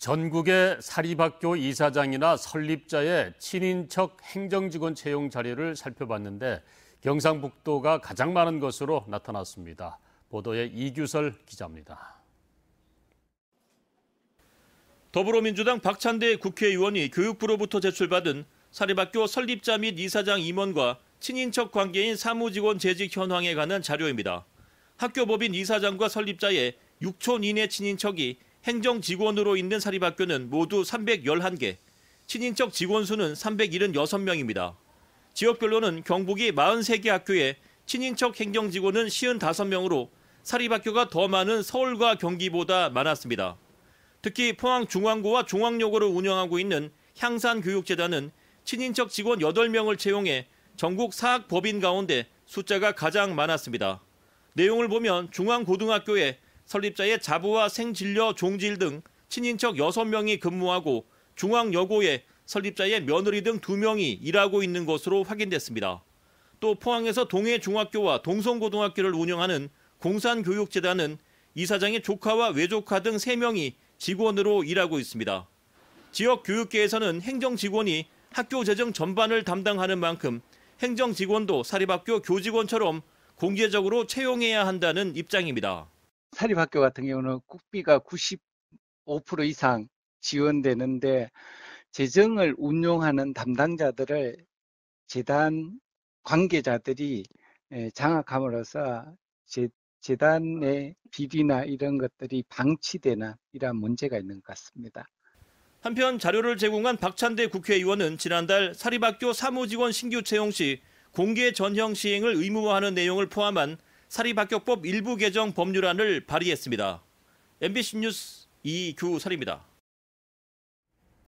전국의 사립학교 이사장이나 설립자의 친인척 행정직원 채용 자료를 살펴봤는데 경상북도가 가장 많은 것으로 나타났습니다. 보도에 이규설 기자입니다. 더불어민주당 박찬대 국회의원이 교육부로부터 제출받은 사립학교 설립자 및 이사장 임원과 친인척 관계인 사무직원 재직 현황에 관한 자료입니다. 학교법인 이사장과 설립자의 6촌 이내 친인척이 행정 직원으로 있는 사립학교는 모두 311개, 친인척 직원 수는 376명입니다. 지역별로는 경북이 43개 학교에 친인척 행정 직원은 55명으로 사립학교가 더 많은 서울과 경기보다 많았습니다. 특히 포항 중앙고와 중앙여고를 운영하고 있는 향산교육재단은 친인척 직원 8명을 채용해 전국 사학 법인 가운데 숫자가 가장 많았습니다. 내용을 보면 중앙고등학교에 설립자의 자부와 생진료 종질 등 친인척 6명이 근무하고 중앙여고에 설립자의 며느리 등 2명이 일하고 있는 것으로 확인됐습니다. 또 포항에서 동해중학교와 동성고등학교를 운영하는 공산교육재단은 이사장의 조카와 외조카 등 3명이 직원으로 일하고 있습니다. 지역 교육계에서는 행정 직원이 학교 재정 전반을 담당하는 만큼 행정 직원도 사립학교 교직원처럼 공개적으로 채용해야 한다는 입장입니다. 사립학교 같은 경우는 국비가 95% 이상 지원되는데 재정을 운용하는 담당자들을 재단 관계자들이 예, 장악함으로써 재, 재단의 비리나 이런 것들이 방치되는 이러 문제가 있는 것 같습니다. 한편 자료를 제공한 박찬대 국회의원은 지난달 사립학교 사무직원 신규 채용 시 공개 전형 시행을 의무화하는 내용을 포함한 사립학교법 일부 개정 법률안을 발의했습니다. MBC 뉴스 이규설입니다.